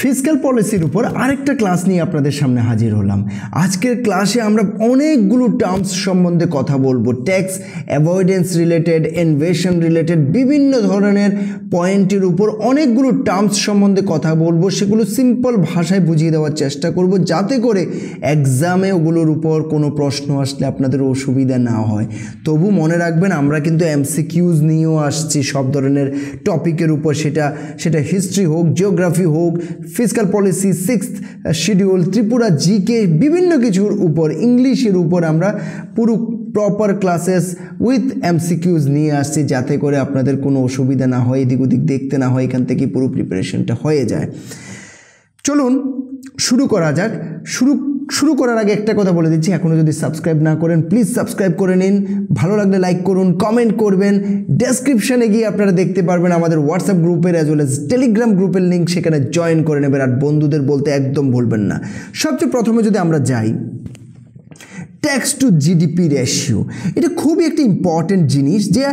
Physical পলিসির উপর আরেকটা ক্লাস নিয়ে আপনাদের সামনে হাজির হলাম আজকের ক্লাসে আমরা অনেকগুলো টার্মস সম্বন্ধে কথা বলবো tax avoidance related evasion related বিভিন্ন ধরনের পয়েন্টের উপর অনেকগুলো টার্মস সম্বন্ধে কথা বলবো সেগুলো সিম্পল ভাষায় বুঝিয়ে দেওয়ার চেষ্টা করব যাতে করে এক্সামে ওগুলোর উপর কোনো প্রশ্ন আসলে আপনাদের অসুবিধা না হয় তবু মনে রাখবেন আমরা কিন্তু এমসিকিউজ নিয়েও আসছি সব ধরনের টপিকের উপর সেটা সেটা হিস্ট্রি হোক জিওগ্রাফি হোক fiscal policy six schedule Tripura GK বিভিন্ন কিছুর উপর ইংলিশের উপর আমরা পুরো প্রপার ক্লাসেস উইথ এমসিকিউজ নিয়ে আসছি যাতে করে আপনাদের কোনো অসুবিধা না হয় এদিক ওদিক দেখতে না হয় এখান থেকে পুরো প্রিপারেশনটা হয়ে যায় চলুন শুরু করা যাক শুরু শুরু করার আগে একটা কথা বলে দিচ্ছি এখনও যদি সাবস্ক্রাইব না করেন প্লিজ সাবস্ক্রাইব করে নিন ভালো লাগলে লাইক করুন কমেন্ট করবেন ডেসক্রিপশানে গিয়ে আপনারা দেখতে পারবেন আমাদের হোয়াটসঅ্যাপ গ্রুপের অ্যাজ ওয়েল এস টেলিগ্রাম গ্রুপের লিঙ্ক সেখানে জয়েন করে নেবেন আর বন্ধুদের বলতে একদম ভুলবেন না সবচেয়ে প্রথমে যদি আমরা যাই ট্যাক্স টু জিডিপি রেশিও এটা খুবই একটি ইম্পর্টেন্ট জিনিস যে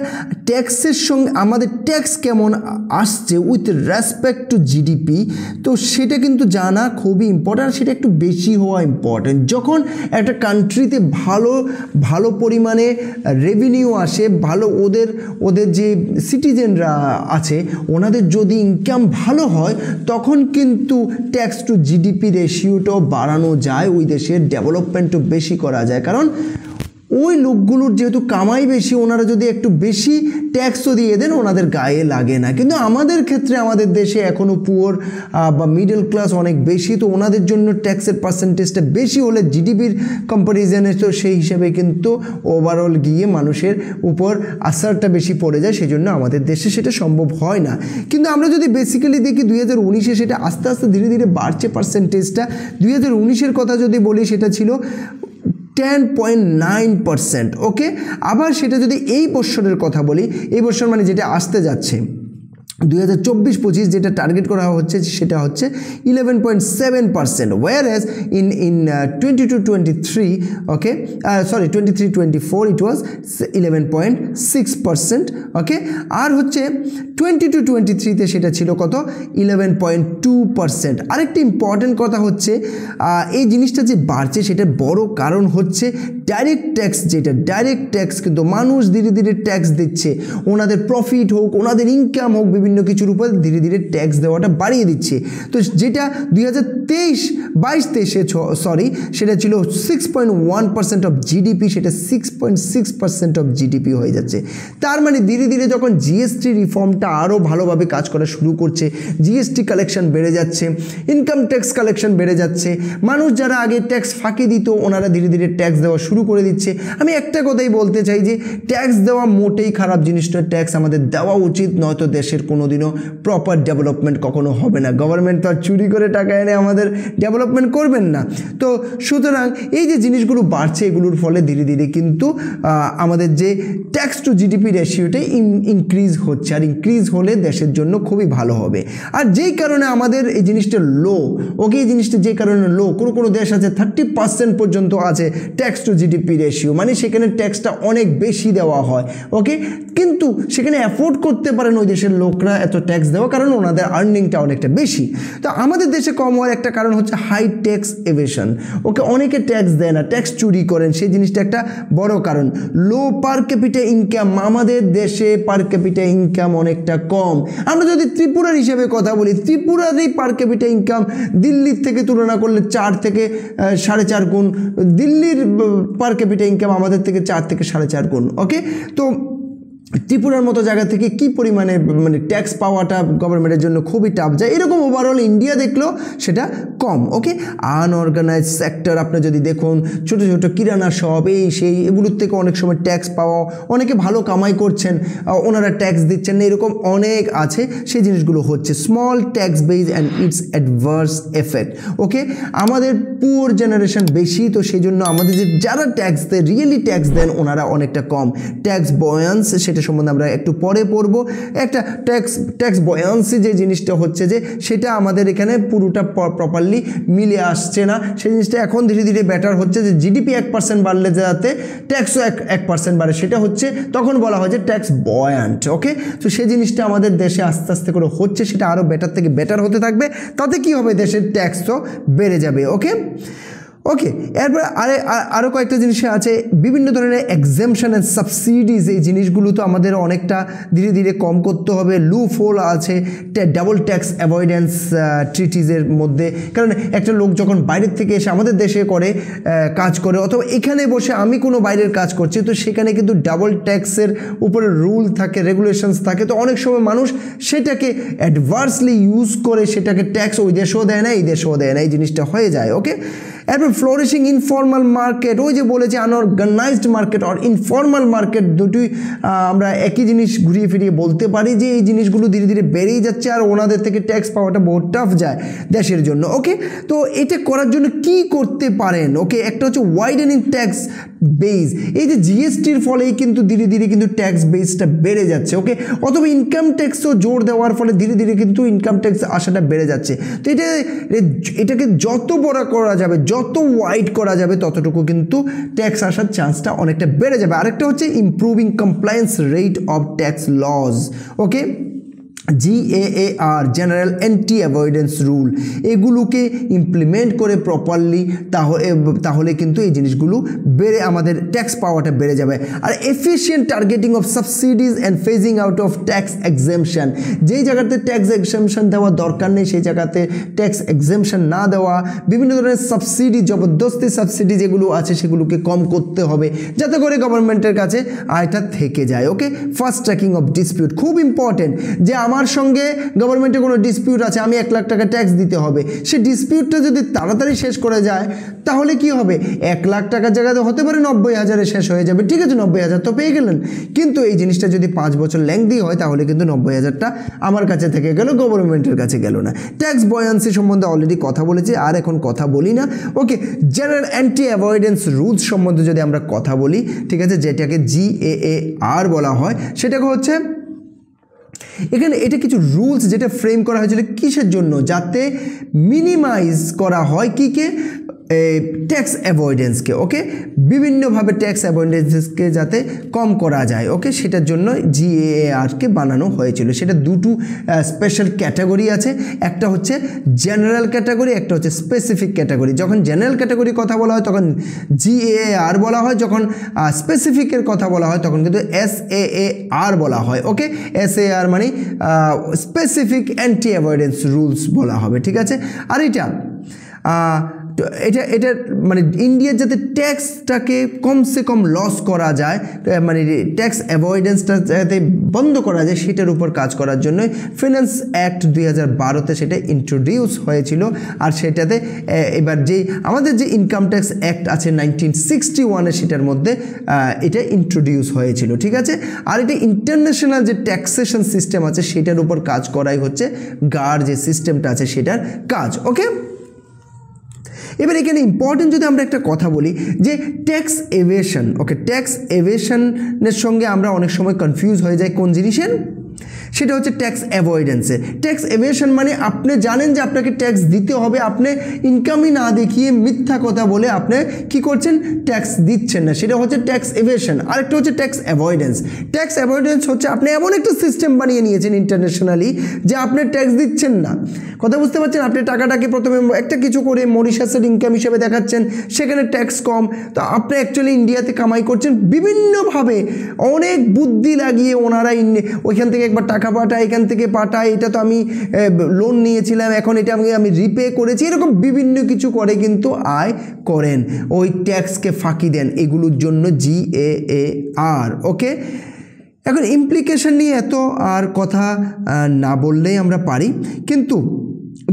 ট্যাক্সের সঙ্গে আমাদের ট্যাক্স কেমন আসছে উইথ রেসপেক্ট টু জিডিপি তো সেটা কিন্তু জানা খুবই ইম্পর্ট্যান্ট সেটা একটু বেশি হওয়া ইম্পর্ট্যান্ট যখন একটা কান্ট্রিতে ভালো ভালো পরিমাণে রেভিনিউ আসে ভালো ওদের ওদের যে সিটিজেনরা আছে ওনাদের যদি ইনকাম ভালো হয় তখন কিন্তু ট্যাক্স টু জিডিপি রেশিওটাও বাড়ানো যায় ওই দেশের ডেভেলপমেন্টও বেশি করা যায় কারণ ওই লোকগুলোর যেহেতু কামাই বেশি ওনারা যদি একটু বেশি ট্যাক্সও দিয়ে দেন ওনাদের গায়ে লাগে না কিন্তু আমাদের ক্ষেত্রে আমাদের দেশে এখনও পুয়ার বা মিডল ক্লাস অনেক বেশি তো ওনাদের জন্য ট্যাক্সের পার্সেন্টেজটা বেশি হলে জিডিপির কম্পারিজনে তো সেই হিসাবে কিন্তু ওভারঅল গিয়ে মানুষের উপর আসারটা বেশি পড়ে যায় সেজন্য আমাদের দেশে সেটা সম্ভব হয় না কিন্তু আমরা যদি বেসিক্যালি দেখি দুই হাজার উনিশে সেটা আস্তে আস্তে ধীরে ধীরে বাড়ছে পার্সেন্টেজটা দুই হাজার উনিশের কথা যদি বলি সেটা ছিল ten point nine percent okay আবার সেটা যদি এই বছরের কথা বলি এই বছর মানে যেটা আসতে যাচ্ছে দুই হাজার চব্বিশ পঁচিশ যেটা টার্গেট করা হচ্ছে সেটা হচ্ছে eleven point seven percent war has in in twenty two twenty three okay sorry twenty three twenty four it was eleven point six percent okay আর হচ্ছে টোয়েন্টি টু টোয়েন্টি থ্রিতে সেটা ছিল কত ইলেভেন পয়েন্ট টু পার্সেন্ট আরেকটি important কথা হচ্ছে এই জিনিসটা যে বাড়ছে সেটা বড় কারণ হচ্ছে ডাইরেক্ট ট্যাক্স যেটা ডাইরেক্ট ট্যাক্স কিন্তু মানুষ ধীরে ধীরে ট্যাক্স দিচ্ছে ওনাদের প্রফিট হোক ওনাদের ইনকাম হোক বিভিন্ন কিছুর উপর ধীরে ধীরে ট্যাক্স দেওয়াটা বাড়িয়ে দিচ্ছে তো যেটা দুই হাজার তেইশ বাইশ তেইশে সরি সেটা ছিল six point one percent of GDP সেটা six point six percent of GDP হয়ে যাচ্ছে তার মানে ধীরে ধীরে যখন জিএসটি রিফর্মটা আরও ভালোভাবে কাজ করা শুরু করছে জিএসটি কালেকশন বেড়ে যাচ্ছে ইনকাম ট্যাক্স কালেকশন বেড়ে যাচ্ছে মানুষ যারা আগে ট্যাক্স ফাঁকি দিত ওনারা ধীরে ধীরে ট্যাক্স দেওয়া শুরু করে দিচ্ছে আমি একটা কথাই বলতে চাই যে ট্যাক্স দেওয়া মোটেই খারাপ জিনিস নয় ট্যাক্স আমাদের দেওয়া উচিত নয়তো দেশের কোনো কোনো দিনও প্রপার ডেভেলপমেন্ট কখনো হবে না গভর্নমেন্ট তো আর চুরি করে টাকা এনে আমাদের ডেভেলপমেন্ট করবেন না তো সুতরাং এই যে জিনিসগুলো বাড়ছে এগুলোর ফলে ধীরে ধীরে কিন্তু আমাদের যে ট্যাক্স টু জিডিপি রেশিওটা ইনক্রিজ হচ্ছে আর ইনক্রিজ হলে দেশের জন্য খুবই ভালো হবে আর যেই কারণে আমাদের এই জিনিসটা লো ওকে এই জিনিসটা যে কারণে লো কোনো কোনো দেশ আছে থার্টি পার্সেন্ট পর্যন্ত আছে ট্যাক্স টু জিডিপি রেশিও মানে সেখানে ট্যাক্সটা অনেক বেশি দেওয়া হয় ওকে কিন্তু সেখানে অ্যাফোর্ড করতে পারেন ওই দেশের লোকরা লোকরা এত ট্যাক্স দেওয়া কারণ ওনাদের আর্নিংটা অনেকটা বেশি তো আমাদের দেশে কম হওয়ার একটা কারণ হচ্ছে হাই ট্যাক্স এভেশন ওকে অনেকে ট্যাক্স দেয় না ট্যাক্স চুরি করেন সেই জিনিসটা একটা বড় কারণ লো পার ক্যাপিটা ইনকাম আমাদের দেশে পার ক্যাপিটা ইনকাম অনেকটা কম আমরা যদি ত্রিপুরার হিসেবে কথা বলি ত্রিপুরারই পার ক্যাপিটা ইনকাম দিল্লির থেকে তুলনা করলে চার থেকে সাড়ে চার গুণ দিল্লির পার ক্যাপিটা ইনকাম আমাদের থেকে চার থেকে সাড়ে চার গুণ ওকে তো ত্রিপুরার মতো জায়গা থেকে কি পরিমাণে মানে ট্যাক্স পাওয়াটা গভর্নমেন্টের জন্য খুবই টাফ যায় এরকম ওভারঅল ইন্ডিয়া দেখলেও সেটা কম ওকে আনঅর্গানাইজ সেক্টর আপনি যদি দেখুন ছোট ছোট কিরানা শপ এই সেই এগুলোর থেকে অনেক সময় ট্যাক্স পাওয়া অনেকে ভালো কামাই করছেন ওনারা ট্যাক্স দিচ্ছেন না এরকম অনেক আছে সেই জিনিসগুলো হচ্ছে small tax base and its adverse effect okay আমাদের পুয়ার জেনারেশন বেশি তো সেই জন্য আমাদের যে যারা ট্যাক্স দেয় রিয়েলি ট্যাক্স দেন ওনারা অনেকটা কম ট্যাক্স বয়ান্স সেটা সম্বন্ধে আমরা একটু পরে পড়ব একটা ট্যাক্স ট্যাক্স বয়ান্সি যে জিনিসটা হচ্ছে যে সেটা আমাদের এখানে পুরোটা প্রপারলি মিলে আসছে না সেই জিনিসটা এখন ধীরে ধীরে ব্যাটার হচ্ছে যে জিডিপি এক পার্সেন্ট বাড়লে যাতে ট্যাক্সও এক এক পার্সেন্ট বাড়ে সেটা হচ্ছে তখন বলা হয় যে ট্যাক্স বয়ান্ট ওকে তো সেই জিনিসটা আমাদের দেশে আস্তে আস্তে করে হচ্ছে সেটা আরও বেটার থেকে বেটার হতে থাকবে তাতে কি হবে দেশের ট্যাক্সও বেড়ে যাবে ওকে ওকে এরপরে আরে আরও কয়েকটা জিনিস আছে বিভিন্ন ধরনের এক্সামশন অ্যান্ড সাবসিডিজ এই জিনিসগুলো তো আমাদের অনেকটা ধীরে ধীরে কম করতে হবে লু ফোল আছে ডাবল ট্যাক্স অ্যাভয়েডেন্স ট্রিটিজের মধ্যে কারণ একটা লোক যখন বাইরের থেকে এসে আমাদের দেশে করে কাজ করে অথবা এখানে বসে আমি কোনো বাইরের কাজ করছি তো সেখানে কিন্তু ডাবল ট্যাক্সের উপরে রুল থাকে রেগুলেশনস থাকে তো অনেক সময় মানুষ সেটাকে অ্যাডভার্সলি ইউজ করে সেটাকে ট্যাক্স ওই দেশেও দেয় না এই দেশেও দেয় না এই জিনিসটা হয়ে যায় ওকে এরপর ফ্লোরিশিং ইনফর্মাল মার্কেট ওই যে বলেছে unorganised market or informal market দুটি আমরা একই জিনিস ঘুরিয়ে ফিরিয়ে বলতে পারি যে এই জিনিসগুলো ধীরে ধীরে বেড়েই যাচ্ছে আর ওনাদের থেকে ট্যাক্স পাওয়াটা বহু টাফ যায় দেশের জন্য ওকে তো এটা করার জন্য কি করতে পারেন ওকে একটা হচ্ছে ওয়াইডেনিং ট্যাক্স বেস এই যে জিএসটির ফলেই কিন্তু ধীরে ধীরে কিন্তু ট্যাক্স বেসটা বেড়ে যাচ্ছে ওকে অথবা ইনকাম ট্যাক্সও জোর দেওয়ার ফলে ধীরে ধীরে কিন্তু ইনকাম ট্যাক্স আসাটা বেড়ে যাচ্ছে তো এটা এটাকে যত বড় করা যাবে যত ওয়াইড করা যাবে ততটুকু কিন্তু ট্যাক্স আসার চান্সটা অনেকটা বেড়ে যাবে আরেকটা হচ্ছে improving compliance rate of tax loss okay GAAR general anti avoidance rule এগুলোকে ইমপ্লিমেন্ট করে প্রপারলি তাহলে তাহলে কিন্তু এই জিনিসগুলো বেড়ে আমাদের ট্যাক্স পাওয়াটা বেড়ে যাবে আর efficient targeting of subsidies and phasing out of tax exemption যেই জায়গাতে ট্যাক্স এক্সেমশন দেওয়া দরকার নেই সেই জায়গাতে ট্যাক্স এক্সেমশন না দেওয়া বিভিন্ন ধরনের সাবসিডি জবরদস্তি সাবসিডি যেগুলো আছে সেগুলোকে কম করতে হবে যাতে করে গভর্নমেন্টের কাছে আয়টা থেকে যায় okay first tracking of dispute খুব ইম্পর্টেন্ট যে আমার আমার সঙ্গে গভর্নমেন্টে কোনো ডিসপিউট আছে আমি এক লাখ টাকা ট্যাক্স দিতে হবে সে ডিসপিউটটা যদি তাড়াতাড়ি শেষ করে যায় তাহলে কি হবে এক লাখ টাকার জায়গাতে হতে পারে নব্বই হাজারে শেষ হয়ে যাবে ঠিক আছে নব্বই হাজার তো পেয়ে গেলেন কিন্তু এই জিনিসটা যদি পাঁচ বছর লেংদি হয় তাহলে কিন্তু নব্বই হাজারটা আমার কাছে থেকে গেল গভর্নমেন্টের কাছে গেল না ট্যাক্স বয়ান্সি সম্বন্ধে অলরেডি কথা বলেছি আর এখন কথা বলি না okay general anti avoidance rules সম্বন্ধে যদি আমরা কথা বলি ঠিক আছে যেটাকে আর বলা হয় সেটাকে হচ্ছে এখানে এটা কিছু রুলস যেটা ফ্রেম করা হয়েছিল কিসের জন্য যাতে মিনিমাইজ করা হয় কীকে এই ট্যাক্স অ্যাভয়েডেন্সকে ওকে বিভিন্নভাবে ট্যাক্স অ্যাভয়েডেন্সকে যাতে কম করা যায় ওকে সেটার জন্য জিএআরকে বানানো হয়েছিল সেটা দুটো স্পেশাল ক্যাটাগরি আছে একটা হচ্ছে জেনারেল ক্যাটাগরি একটা হচ্ছে স্পেসিফিক ক্যাটাগরি যখন জেনারেল ক্যাটাগরি কথা বলা হয় তখন জিএআর বলা হয় যখন স্পেসিফিকের কথা বলা হয় তখন কিন্তু এস আর বলা হয় ওকে এস আর মানে স্পেসিফিক অ্যান্টি অ্যাভয়েডেন্স রুলস বলা হবে ঠিক আছে আর এটা এটা এটা মানে ইন্ডিয়ার যাতে ট্যাক্সটাকে কমসে কম লস করা যায় মানে ট্যাক্স অ্যাভয়েডেন্সটা যাতে বন্ধ করা যায় সেটার উপর কাজ করার জন্য ফিনান্স অ্যাক্ট দুই হাজার বারোতে সেটা ইন্ট্রোডিউস হয়েছিল আর সেটাতে এবার যেই আমাদের যে ইনকাম ট্যাক্স অ্যাক্ট আছে নাইনটিন সিক্সটি ওয়ানে সেটার মধ্যে এটা ইন্ট্রোডিউস হয়েছিল ঠিক আছে আর এটা ইন্টারন্যাশনাল যে ট্যাক্সেশন সিস্টেম আছে সেটার উপর কাজ করাই হচ্ছে গার যে সিস্টেমটা আছে সেটার কাজ ওকে এবার এখানে ইম্পর্টেন্ট যদি আমরা একটা কথা বলি যে ট্যাক্স এভেশন ওকে ট্যাক্স এভেশনের সঙ্গে আমরা অনেক সময় কনফিউজ হয়ে যাই কোন জিনিসের সেটা হচ্ছে ট্যাক্স অ্যাভয়েডেন্সে ট্যাক্স এভিয়েশন মানে আপনি জানেন যে আপনাকে ট্যাক্স দিতে হবে আপনি ইনকামই না দেখিয়ে মিথ্যা কথা বলে আপনি কি করছেন ট্যাক্স দিচ্ছেন না সেটা হচ্ছে ট্যাক্স এভিয়েশন আরেকটা হচ্ছে ট্যাক্স অ্যাভয়েডেন্স ট্যাক্স অ্যাভয়েডেন্স হচ্ছে আপনি এমন একটা সিস্টেম বানিয়ে নিয়েছেন ইন্টারন্যাশনালি যে আপনি ট্যাক্স দিচ্ছেন না কথা বুঝতে পারছেন আপনি টাকাটাকে প্রথমে একটা কিছু করে মরিশাসের ইনকাম হিসেবে দেখাচ্ছেন সেখানে ট্যাক্স কম তো আপনি অ্যাকচুয়ালি ইন্ডিয়াতে কামাই করছেন বিভিন্নভাবে অনেক বুদ্ধি লাগিয়ে ওনারা ওইখান থেকে একবার টাকা শাখা এখান থেকে পাঠায় এটা তো আমি লোন নিয়েছিলাম এখন এটা আমি আমি রিপে করেছি এরকম বিভিন্ন কিছু করে কিন্তু আয় করেন ওই ট্যাক্সকে ফাঁকি দেন এগুলোর জন্য জি এ এ আর ওকে এখন ইমপ্লিকেশন নিয়ে এত আর কথা না বললেই আমরা পারি কিন্তু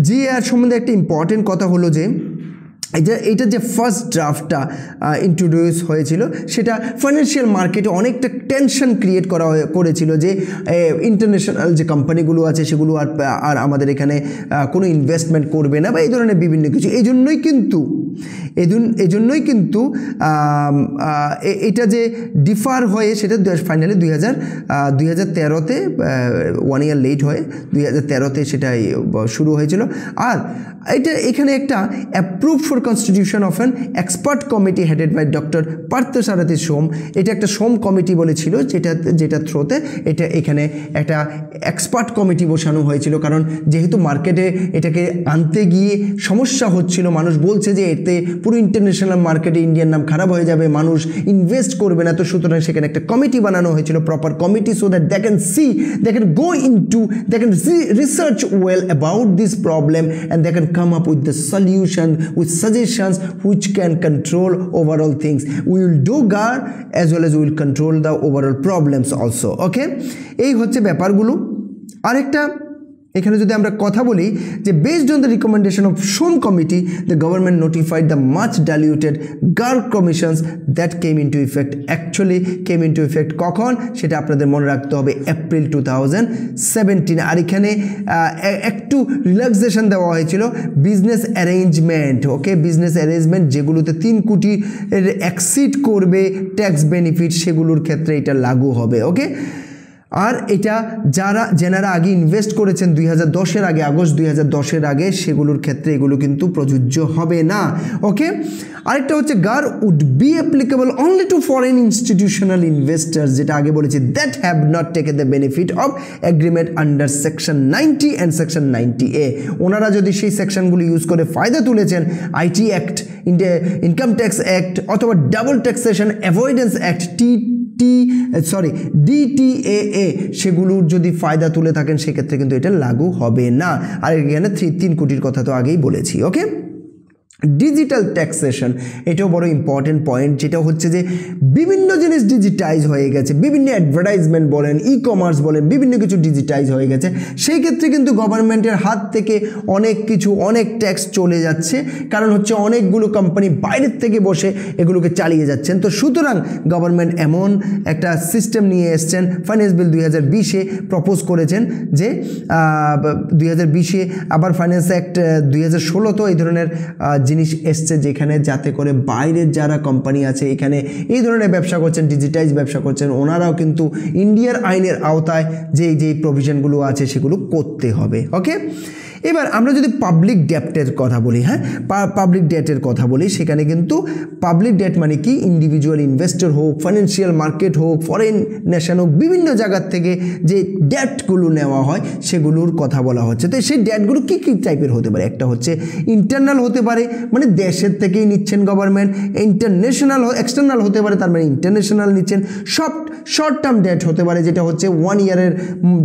জি আর সম্বন্ধে একটা ইম্পর্টেন্ট কথা হলো যে যে এইটা যে ফার্স্ট ড্রাফটটা ইন্ট্রোডিউস হয়েছিল সেটা ফাইন্যান্সিয়াল মার্কেটে অনেকটা টেনশন ক্রিয়েট করা করেছিল যে ইন্টারন্যাশনাল যে কোম্পানিগুলো আছে সেগুলো আর আর আমাদের এখানে কোনো ইনভেস্টমেন্ট করবে না বা এই ধরনের বিভিন্ন কিছু এই জন্যই কিন্তু এজন্যই কিন্তু এটা যে ডিফার হয়ে সেটা ফাইনালি দুই হাজার দুই হাজার তেরোতে ওয়ান ইয়ার লেট হয়ে দুই হাজার তেরোতে সেটা শুরু হয়েছিল আর এটা এখানে একটা approve for constitution of an expert committee headed by doctor Partha Sarathi Shome এটা একটা সোম কমিটি বলেছিল যেটা যেটা থ্রোতে এটা এখানে একটা এক্সপার্ট কমিটি বসানো হয়েছিল কারণ যেহেতু মার্কেটে এটাকে আনতে গিয়ে সমস্যা হচ্ছিল মানুষ বলছে যে দেখতে পুরো ইন্টারন্যাশনাল মার্কেটে ইন্ডিয়ার নাম খারাপ হয়ে যাবে মানুষ ইনভেস্ট করবে না তো সুতরাং সেখানে একটা কমিটি বানানো হয়েছিল proper committee so that they can see they can go in to they can research well about this problem and they can come up with the solution with suggestions which can control overall things will do GAAR as well as will control the overall problems also okay এই হচ্ছে ব্যাপারগুলো আরেকটা এখানে যদি আমরা কথা বলি যে based on the recommendation of Shome committee the government notified the much diluted গার্ক commissions that came into effect actually came into effect কখন সেটা আপনাদের মনে রাখতে হবে এপ্রিল টু থাউজেন্ড সেভেন্টিন আর এখানে একটু রিল্যাক্সেশন দেওয়া হয়েছিল business arrangement okay business arrangement যেগুলোতে তিন কোটি এক্সিড করবে ট্যাক্স বেনিফিট সেগুলোর ক্ষেত্রে এটা লাগু হবে ওকে আর এটা যারা যেনারা আগে ইনভেস্ট করেছেন দুই হাজার আগে আগস্ট দুই হাজার আগে সেগুলোর ক্ষেত্রে এগুলো কিন্তু প্রযোজ্য হবে না ওকে আরেকটা হচ্ছে GAAR would be applicable only to foreign institutional investor যেটা আগে বলেছি that have not taken the benefit of agreement under section ninety and section ninety A ওনারা যদি সেই সেকশনগুলি ইউজ করে ফায়দা তুলেছেন IT act income tax act অথবা double taxation avoidance act T T sorry DTA সেগুলোর যদি ফায়দা তুলে থাকেন সেক্ষেত্রে কিন্তু এটা লাগু হবে না আর এখানে থ্রি তিন কোটির কথা তো আগেই বলেছি ওকে ডিজিটাল ট্যাক্সেশন এটাও বড় ইম্পর্টেন্ট পয়েন্ট যেটা হচ্ছে যে বিভিন্ন জিনিস ডিজিটাইজ হয়ে গেছে বিভিন্ন অ্যাডভার্টাইজমেন্ট বলেন ই কমার্স বলেন বিভিন্ন কিছু ডিজিটাইজ হয়ে গেছে সেই ক্ষেত্রে কিন্তু গভর্নমেন্টের হাত থেকে অনেক কিছু অনেক ট্যাক্স চলে যাচ্ছে কারণ হচ্ছে অনেকগুলো কোম্পানি বাইরের থেকে বসে এগুলোকে চালিয়ে যাচ্ছেন তো সুতরাং গভর্নমেন্ট এমন একটা সিস্টেম নিয়ে এসছেন ফাইন্যান্স বিল দুই হাজার বিশে প্রপোজ করেছেন যে দুই হাজার বিশে আবার ফাইন্যান্স অ্যাক্ট দুই হাজার তো এই ধরনের যে জিনিস এসছে যেখানে যাতে করে বাইরের যারা কোম্পানি আছে এখানে এই ধরনের ব্যবসা করছেন ডিজিটাইজ ব্যবসা করছেন ওনারাও কিন্তু ইন্ডিয়ার আইনের আওতায় যে যেই প্রভিশনগুলো আছে সেগুলো করতে হবে ওকে এবার আমরা যদি পাবলিক ডেপ্টের কথা বলি হ্যাঁ পাবলিক ডেটের কথা বলি সেখানে কিন্তু পাবলিক ডেট মানে কি ইন্ডিভিজুয়াল ইনভেস্টর হোক ফাইন্যান্সিয়াল মার্কেট হোক ফরেন নেশন হোক বিভিন্ন জায়গার থেকে যে ডেটগুলো নেওয়া হয় সেগুলোর কথা বলা হচ্ছে তো সেই ডেটগুলো কী কী টাইপের হতে পারে একটা হচ্ছে ইন্টারনাল হতে পারে মানে দেশের থেকেই নিচ্ছেন গভর্নমেন্ট ইন্টারন্যাশনাল এক্সটার্নাল হতে পারে তার মানে ইন্টারন্যাশনাল নিচ্ছেন শর্ট শর্ট টার্ম ডেট হতে পারে যেটা হচ্ছে ওয়ান ইয়ারের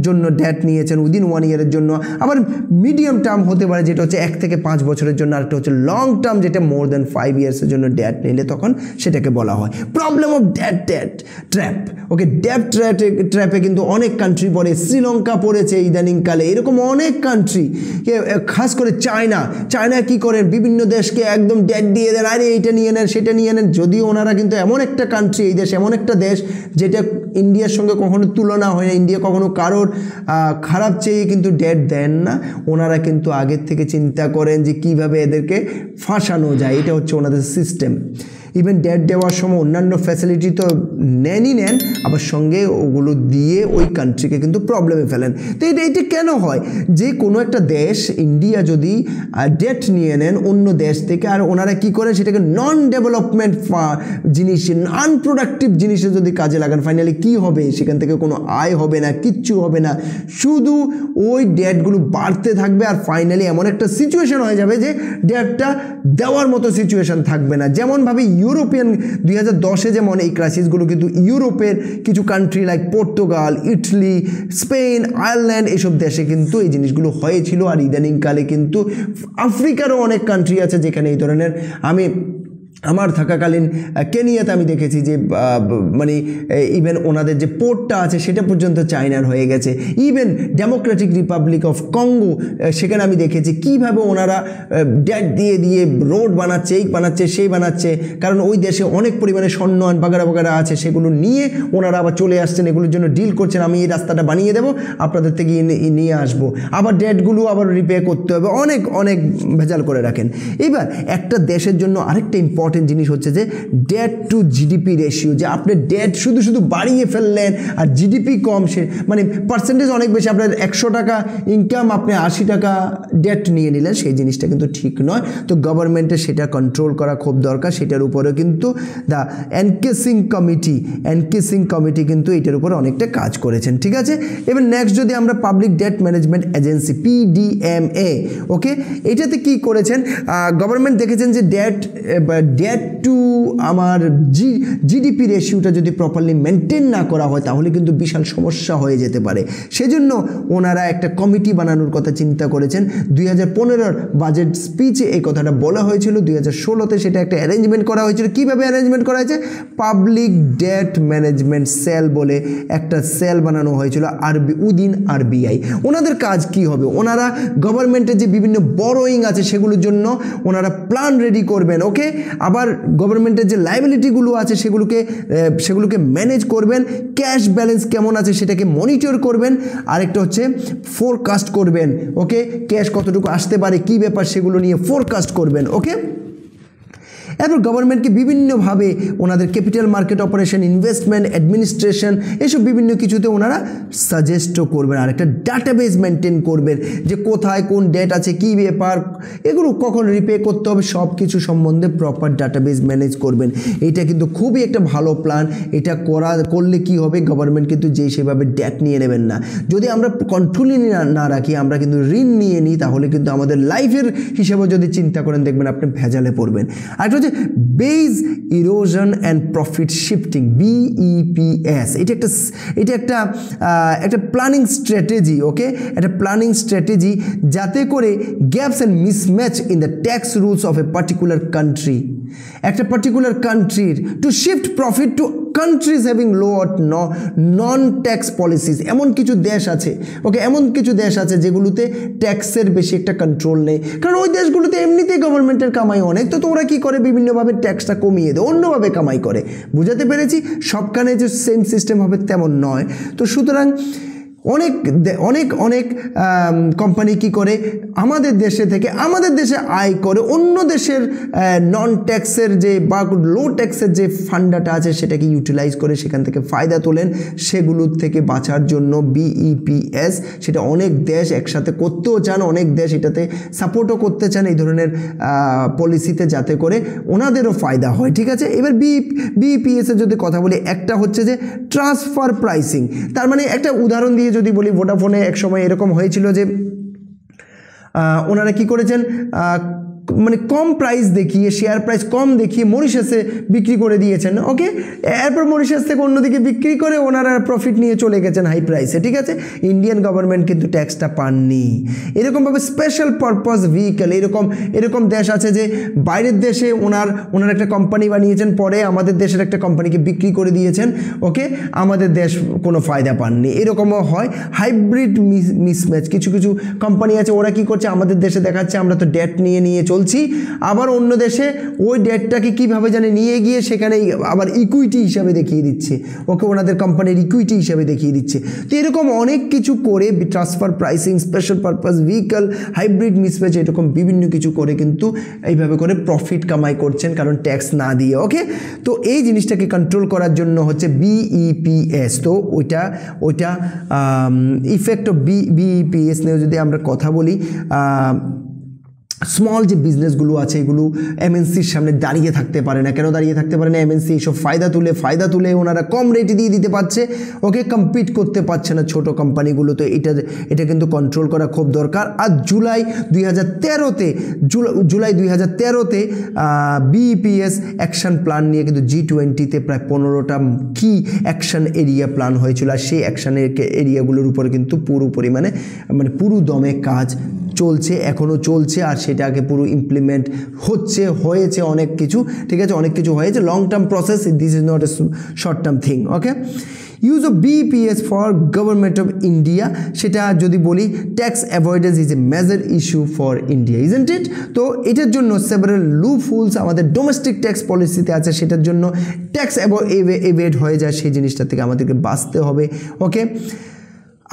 জন্য ডেট নিয়েছেন উইদিন ওয়ান ইয়ারের জন্য আবার মিডিয়াম মিডিয়াম টার্ম হতে পারে যেটা হচ্ছে এক থেকে পাঁচ বছরের জন্য আরেকটা হচ্ছে লং টার্ম যেটা মোর দ্যান ফাইভ ইয়ার্সের জন্য ড্যাট নিলে তখন সেটাকে বলা হয় problem of debt debt trap okay debt ট্র্যাটে ট্র্যাপে কিন্তু অনেক কান্ট্রি পড়ে শ্রীলঙ্কা পড়েছে ইদানিংকালে এরকম অনেক কান্ট্রি খাস করে চায়না চায়না কি করেন বিভিন্ন দেশকে একদম ড্যাট দিয়ে দেন আরে এইটা নিয়ে নেন সেটা নিয়ে নেন যদিও ওনারা কিন্তু এমন একটা কান্ট্রি এই দেশ এমন একটা দেশ যেটা ইন্ডিয়ার সঙ্গে কখনো তুলনা হয় না ইন্ডিয়া কখনো কারোর খারাপ চেয়ে কিন্তু ড্যাট দেন না ওনারা ওনারা কিন্তু আগের থেকে চিন্তা করেন যে কিভাবে এদেরকে ফাঁসানো যায় এটা হচ্ছে ওনাদের সিস্টেম ইভেন ডেট দেওয়ার সময় অন্যান্য ফ্যাসিলিটি তো নেনই নেন আবার সঙ্গে ওগুলো দিয়ে ওই কান্ট্রিকে কিন্তু প্রবলেমে ফেলেন তো এটা এটা কেন হয় যে কোনো একটা দেশ ইন্ডিয়া যদি ডেট নিয়ে নেন অন্য দেশ থেকে আর ওনারা কি করেন সেটাকে নন ডেভেলপমেন্ট জিনিস আনপ্রোডাক্টিভ জিনিসে যদি কাজে লাগান ফাইনালি কি হবে সেখান থেকে কোনো আয় হবে না কিচ্ছু হবে না শুধু ওই ডেটগুলো বাড়তে থাকবে আর ফাইনালি এমন একটা সিচুয়েশন হয়ে যাবে যে ডেটটা দেওয়ার মতো সিচুয়েশন থাকবে না যেমনভাবে ইউ ইউরোপিয়ান দুই হাজার দশে যেমন এই ক্রাইসিসগুলো কিন্তু ইউরোপের কিছু country like Portugal Italy Spain Ireland এসব দেশে কিন্তু এই জিনিসগুলো হয়েছিল আর ইদানিংকালে কিন্তু আফ্রিকারও অনেক কান্ট্রি আছে যেখানে এই ধরনের আমি আমার থাকাকালীন কেনিয়াতে আমি দেখেছি যে মানে ইভেন ওনাদের যে পোর্টটা আছে সেটা পর্যন্ত চায়নার হয়ে গেছে even democratic republic of Congo সেখানে আমি দেখেছি কিভাবে ওনারা ড্যাট দিয়ে দিয়ে রোড বানাচ্ছে এই বানাচ্ছে সেই বানাচ্ছে কারণ ওই দেশে অনেক পরিমাণে স্বর্ণ বাগারা বাগারা আছে সেগুলো নিয়ে ওনারা আবার চলে আসছেন এগুলোর জন্য ডিল করছেন আমি এই রাস্তাটা বানিয়ে দেবো আপনাদের থেকে নিয়ে আসব আবার ড্যাটগুলো আবার রিপেয়ার করতে হবে অনেক অনেক ভেজাল করে রাখেন এবার একটা দেশের জন্য আরেকটা ইম্পর্টেন্ট ইম্পর্টেন্ট জিনিস হচ্ছে যে ডেট টু জিডিপি রেশিও যে আপনি ডেট শুধু শুধু বাড়িয়ে ফেললেন আর জিডিপি কম সে মানে পার্সেন্টেজ অনেক বেশি আপনার একশো টাকা ইনকাম আপনি আশি টাকা ডেট নিয়ে নিলেন সেই জিনিসটা কিন্তু ঠিক নয় তো গভর্নমেন্টের সেটা কন্ট্রোল করা খুব দরকার সেটার উপরেও কিন্তু the encasing committee encasing committee কিন্তু এটার উপর অনেকটা কাজ করেছেন ঠিক আছে এবার নেক্সট যদি আমরা public debt management agency PDMA okay এটাতে কি করেছেন গভর্নমেন্ট দেখেছেন যে ডেট ডেট টু আমার জি জিডিপি রেশিওটা যদি প্রপারলি মেনটেন না করা হয় তাহলে কিন্তু বিশাল সমস্যা হয়ে যেতে পারে সেজন্য ওনারা একটা কমিটি বানানোর কথা চিন্তা করেছেন দুই হাজার বাজেট স্পিচে এই কথাটা বলা হয়েছিল দুই হাজার ষোলোতে সেটা একটা অ্যারেঞ্জমেন্ট করা হয়েছিল কীভাবে অ্যারেঞ্জমেন্ট করা হয়েছে পাবলিক ডেট ম্যানেজমেন্ট সেল বলে একটা সেল বানানো হয়েছিল আরবি উদিন আরবিআই ওনাদের কাজ কি হবে ওনারা গভর্নমেন্টের যে বিভিন্ন বড়োইং আছে সেগুলোর জন্য ওনারা প্ল্যান রেডি করবেন ওকে আবার গভর্নমেন্টের যে লাইবিলিটিগুলো আছে সেগুলোকে সেগুলোকে ম্যানেজ করবেন ক্যাশ ব্যালেন্স কেমন আছে সেটাকে মনিটর করবেন আরেকটা হচ্ছে ফোরকাস্ট করবেন ওকে ক্যাশ কতটুকু আসতে পারে কি ব্যাপার সেগুলো নিয়ে ফোরকাস্ট করবেন ওকে এরপর গভর্নমেন্টকে বিভিন্নভাবে ওনাদের capital market operation investment administration এসব বিভিন্ন কিছুতে ওনারা সাজেস্টও করবেন আর একটা ডাটাবেস মেনটেন করবেন যে কোথায় কোন ডেট আছে কী ব্যাপার এগুলো কখন রিপে করতে হবে সব কিছু সম্বন্ধে প্রপার ডাটাবেস ম্যানেজ করবেন এটা কিন্তু খুবই একটা ভালো প্ল্যান এটা করা করলে কি হবে গভর্নমেন্ট কিন্তু যে সেভাবে ডেট নিয়ে নেবেন না যদি আমরা কন্ট্রোলই না রাখি আমরা কিন্তু ঋণ নিয়ে নিই তাহলে কিন্তু আমাদের লাইফের হিসেবে যদি চিন্তা করেন দেখবেন আপনি ভেজালে পড়বেন আর একটা base erosion and profit shifting BEPS এটা একটা এটা একটা একটা প্ল্যানিং স্ট্র্যাটেজি ওকে একটা প্ল্যানিং স্ট্র্যাটেজি যাতে করে gaps and mismatch in the tax rules of a particular country একটা পার্টিকুলার কান্ট্রির to shift profit to countries having low ন নন ট্যাক্স পলিসিস এমন কিছু দেশ আছে ওকে এমন কিছু দেশ আছে যেগুলোতে ট্যাক্সের বেশি একটা কন্ট্রোল নেই কারণ ওই দেশগুলোতে এমনিতেই গভর্নমেন্টের কামাই অনেক তো তোমরা কী করে বিভিন্নভাবে ট্যাক্সটা কমিয়ে দেয় অন্যভাবে কামাই করে বুঝাতে পেরেছি সবখানে যে সেম সিস্টেম হবে তেমন নয় তো সুতরাং অনেক অনেক অনেক কোম্পানি কি করে আমাদের দেশে থেকে আমাদের দেশে আয় করে অন্য দেশের নন ট্যাক্সের যে বা লো ট্যাক্সের যে ফান্ডাটা আছে সেটাকে ইউটিলাইজ করে সেখান থেকে ফায়দা তোলেন সেগুলোর থেকে বাঁচার জন্য বিইপিএস e সেটা অনেক দেশ একসাথে করতেও চান অনেক দেশ এটাতে সাপোর্টও করতে চান এই ধরনের পলিসিতে যাতে করে ওনাদেরও ফায়দা হয় ঠিক আছে এবার বি বিইপিএসের e e যদি কথা বলি একটা হচ্ছে যে ট্রান্সফার প্রাইসিং তার মানে একটা উদাহরণ দিয়ে যদি বলি ভোডাফোনে এক সময় এরকম হয়েছিল যে ওনারা কি করেছেন মানে কম প্রাইস দেখিয়ে শেয়ার প্রাইস কম দেখিয়ে মরিশাসে বিক্রি করে দিয়েছেন ওকে এরপর মরিশাস থেকে অন্যদিকে বিক্রি করে ওনারা প্রফিট নিয়ে চলে গেছেন হাই প্রাইসে ঠিক আছে ইন্ডিয়ান গভর্নমেন্ট কিন্তু ট্যাক্সটা পাননি এরকমভাবে স্পেশাল পারপাস ভেহিকেল এরকম এরকম দেশ আছে যে বাইরের দেশে ওনার ওনার একটা কোম্পানি বানিয়েছেন পরে আমাদের দেশের একটা কোম্পানিকে বিক্রি করে দিয়েছেন ওকে আমাদের দেশ কোনো ফায়দা পাননি এরকমও হয় হাইব্রিড মিস মিসম্যাচ কিছু কিছু কোম্পানি আছে ওরা কি করছে আমাদের দেশে দেখাচ্ছে আমরা তো ডেট নিয়ে নিয়ে চলছি আবার অন্য দেশে ওই ডেটটাকে কীভাবে জানে নিয়ে গিয়ে সেখানে আবার ইকুইটি হিসাবে দেখিয়ে দিচ্ছে ওকে ওনাদের কোম্পানির ইকুইটি হিসাবে দেখিয়ে দিচ্ছে তো এরকম অনেক কিছু করে transfer pricing special purpose vehicle hybrid mismatch এরকম বিভিন্ন কিছু করে কিন্তু এইভাবে করে প্রফিট কামাই করছেন কারণ ট্যাক্স না দিয়ে ওকে তো এই জিনিসটাকে কন্ট্রোল করার জন্য হচ্ছে বিইপিএস e তো ওইটা ওইটা ইফেক্ট অফ বি বিইপিএস নিয়ে যদি আমরা কথা বলি স্মল যে বিজনেসগুলো আছে এগুলো এমএনসির সামনে দাঁড়িয়ে থাকতে পারে না কেন দাঁড়িয়ে থাকতে পারে না এমএনসি এইসব ফায়দা তুলে ফায়দা তুলে ওনারা কম রেটে দিয়ে দিতে পারছে ওকে কম্পিট করতে পারছে না ছোট কোম্পানিগুলো তো এটা এটা কিন্তু কন্ট্রোল করা খুব দরকার আর জুলাই দুই হাজার তেরোতে জুলাই দুই হাজার তেরোতে বিইপিএস অ্যাকশান প্ল্যান নিয়ে কিন্তু জি টোয়েন্টিতে প্রায় পনেরোটা কি অ্যাকশান এরিয়া প্ল্যান হয়েছিল আর সেই অ্যাকশানের এরিয়াগুলোর উপরে কিন্তু পুরো পরিমাণে মানে পুরো দমে কাজ চলছে এখনও চলছে আর সেটাকে পুরো ইমপ্লিমেন্ট হচ্ছে হয়েছে অনেক কিছু ঠিক আছে অনেক কিছু হয়েছে long term process this is not a short term thing okay use of BEPS for government of India সেটা যদি বলি tax avoidance is a major issue for India isn't it তো এটার জন্য সেভারেল লু ফুলস আমাদের ডোমেস্টিক ট্যাক্স পলিসিতে আছে সেটার জন্য ট্যাক্স অ্যাভয়েড হয়ে যায় সেই জিনিসটা থেকে আমাদেরকে বাঁচতে হবে ওকে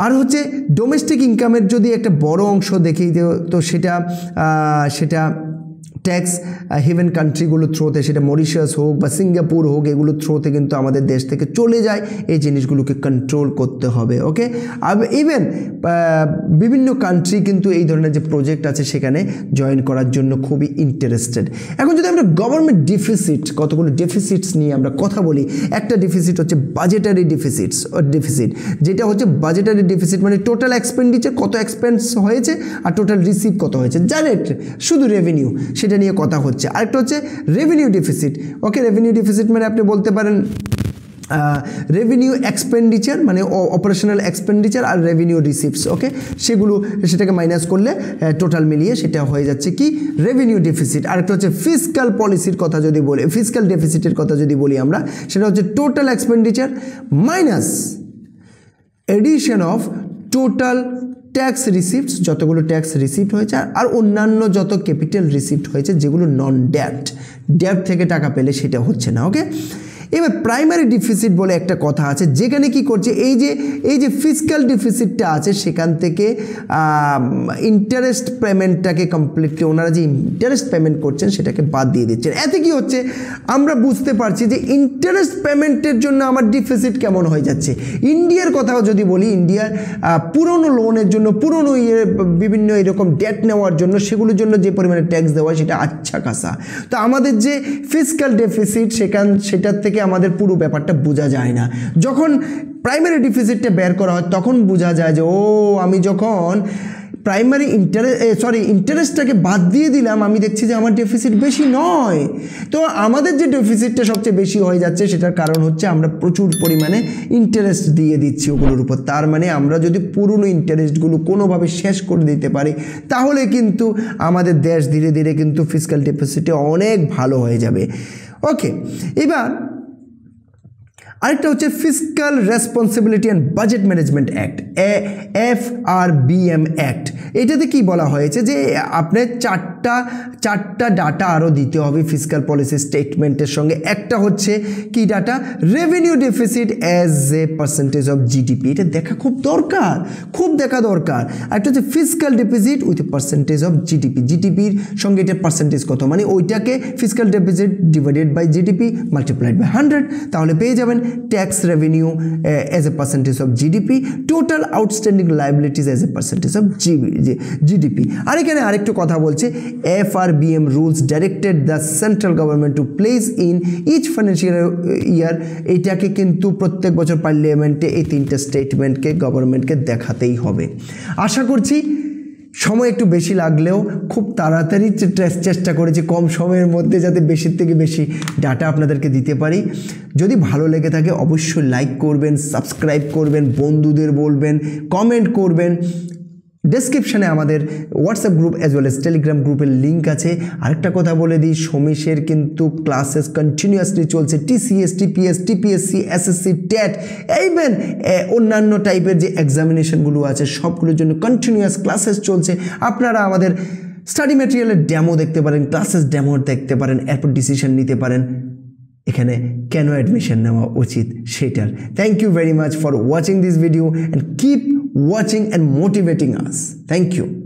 আর হচ্ছে ডোমেস্টিক ইনকামের যদি একটা বড় অংশ দেখি তো সেটা সেটা ট্যাক্স হেভেন কান্ট্রিগুলোর থ্রোতে সেটা মরিশাস হোক বা সিঙ্গাপুর হোক এগুলোর থ্রোতে কিন্তু আমাদের দেশ থেকে চলে যায় এই জিনিসগুলোকে কন্ট্রোল করতে হবে ওকে আর ইভেন বিভিন্ন কান্ট্রি কিন্তু এই ধরনের যে প্রজেক্ট আছে সেখানে জয়েন করার জন্য খুবই ইন্টারেস্টেড এখন যদি আমরা গভর্নমেন্ট ডিফিসিট কতগুলো ডেফিসিটস নিয়ে আমরা কথা বলি একটা ডিফিসিট হচ্ছে বাজেটারি ডিফিসিটস ডিফিসিট যেটা হচ্ছে বাজেটারি ডিফিসিট মানে টোটাল এক্সপেন্ডিচার কত এক্সপেন্স হয়েছে আর টোটাল রিসিভ কত হয়েছে ডাইরেক্ট শুধু রেভিনিউ সেটা সেটা নিয়ে কথা হচ্ছে আরেকটা হচ্ছে revenue deficit okay revenue deficit মানে আপনি বলতে পারেন রেভিনিউ এক্সপেন্ডিচার মানে অপারেশনাল এক্সপেন্ডিচার আর রেভিনিউ রিসিপ্টস ওকে সেগুলো সেটাকে মাইনাস করলে টোটাল মিলিয়ে সেটা হয়ে যাচ্ছে কি রেভিনিউ ডেফিসিট আরেকটা হচ্ছে ফিজিক্যাল পলিসির কথা যদি বলি ফিজিক্যাল ডেফিসিটের কথা যদি বলি আমরা সেটা হচ্ছে total expenditure minus addition of total tax receipt যতগুলো ট্যাক্স রিসিপ্ট হয়েছে আর অন্যান্য যত ক্যাপিটাল রিসিপ্ট হয়েছে যেগুলো নন ড্যাপ্ট ড্যাপ থেকে টাকা পেলে সেটা হচ্ছে না ওকে এবার প্রাইমারি ডিফিসিট বলে একটা কথা আছে যেখানে কি করছে এই যে এই যে ফিজিক্যাল ডিফিসিটটা আছে সেখান থেকে ইন্টারেস্ট পেমেন্টটাকে কমপ্লিটলি ওনারা যে ইন্টারেস্ট পেমেন্ট করছেন সেটাকে বাদ দিয়ে দিচ্ছেন এতে কি হচ্ছে আমরা বুঝতে পারছি যে ইন্টারেস্ট পেমেন্টের জন্য আমার ডিফিসিট কেমন হয়ে যাচ্ছে ইন্ডিয়ার কথাও যদি বলি ইন্ডিয়ার পুরনো লোনের জন্য পুরনো ইয়ে বিভিন্ন এরকম ডেট নেওয়ার জন্য সেগুলোর জন্য যে পরিমাণে ট্যাক্স দেওয়া হয় সেটা আচ্ছা কাঁসা তো আমাদের যে ফিজিক্যাল ডেফিসিট সেখান সেটার থেকে আমাদের পুরো ব্যাপারটা বোঝা যায় না যখন প্রাইমারি ডিফিসিটটা বের করা হয় তখন বোঝা যায় যে ও আমি যখন প্রাইমারি ইন্টারেস্ট সরি ইন্টারেস্টটাকে বাদ দিয়ে দিলাম আমি দেখছি যে আমার ডেফিসিট বেশি নয় তো আমাদের যে ডেফিসিটটা সবচেয়ে বেশি হয়ে যাচ্ছে সেটার কারণ হচ্ছে আমরা প্রচুর পরিমাণে ইন্টারেস্ট দিয়ে দিচ্ছি ওগুলোর উপর তার মানে আমরা যদি পুরনো ইন্টারেস্টগুলো কোনোভাবে শেষ করে দিতে পারি তাহলে কিন্তু আমাদের দেশ ধীরে ধীরে কিন্তু ফিজিক্যাল ডেফিসিটে অনেক ভালো হয়ে যাবে ওকে এবার আরেকটা হচ্ছে fiscal responsibility and budget management act এ F R B M act এটাতে কি বলা হয়েছে যে আপনার চারটে চারটা চারটা ডাটা আরও দিতে হবে ফিজিক্যাল পলিসি স্টেটমেন্টের সঙ্গে একটা হচ্ছে কি data revenue deficit as a percentage of GDP এটা দেখা খুব দরকার খুব দেখা দরকার একটা হচ্ছে fiscal deficit with percentage of GDP জিডিপির সঙ্গে এটা পার্সেন্টেজ কত মানে ওইটাকে fiscal deficit divided by GDP multiplied by hundred তাহলে পেয়ে যাবেন tax revenue as a percentage of GDP total outstanding liabilities as a percentage of GDP আর এখানে আরেকটু কথা বলছে FRBM rules directed the central government to place in each financial year এটাকে কিন্তু প্রত্যেক বছর পার্লিয়ামেন্টে এই তিনটে স্টেটমেন্টকে গভর্নমেন্টকে দেখাতেই হবে আশা করছি সময় একটু বেশি লাগলেও খুব তাড়াতাড়ি চেষ্টা করেছি কম সময়ের মধ্যে যাতে বেশির থেকে বেশি ডাটা আপনাদেরকে দিতে পারি যদি ভালো লেগে থাকে অবশ্যই লাইক করবেন সাবস্ক্রাইব করবেন বন্ধুদের বলবেন কমেন্ট করবেন ডেসক্রিপশানে আমাদের WhatsApp group as well as Telegram গ্রুপের লিঙ্ক আছে আরেকটা কথা বলে দিই সমীশের কিন্তু ক্লাসেস কন্টিনিউয়াসলি চলছে TCS TPS TPSC SSC TET even অন্যান্য টাইপের যে এক্সামিনেশনগুলো আছে সবগুলোর জন্য কন্টিনিউয়াস ক্লাসেস চলছে আপনারা আমাদের স্টাডি ম্যাটেরিয়ালের ড্যামো দেখতে পারেন ক্লাসেস ড্যামো দেখতে পারেন এরপর ডিসিশন নিতে পারেন এখানে কেন অ্যাডমিশন নেওয়া উচিত সেটার thank you very much for watching this video and keep watching and motivating us. Thank you.